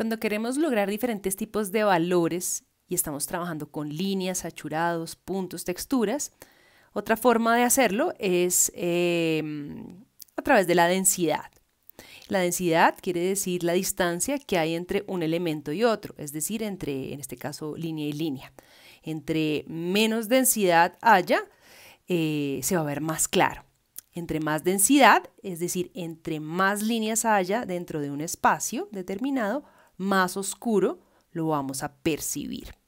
Cuando queremos lograr diferentes tipos de valores y estamos trabajando con líneas, saturados, puntos, texturas, otra forma de hacerlo es em, a través de la densidad. La densidad quiere decir la distancia que hay entre un elemento y otro, es decir, entre, en este caso, línea y línea. Entre menos densidad haya, eh, se va a ver más claro. Entre más densidad, es decir, entre más líneas haya dentro de un espacio determinado, más oscuro, lo vamos a percibir.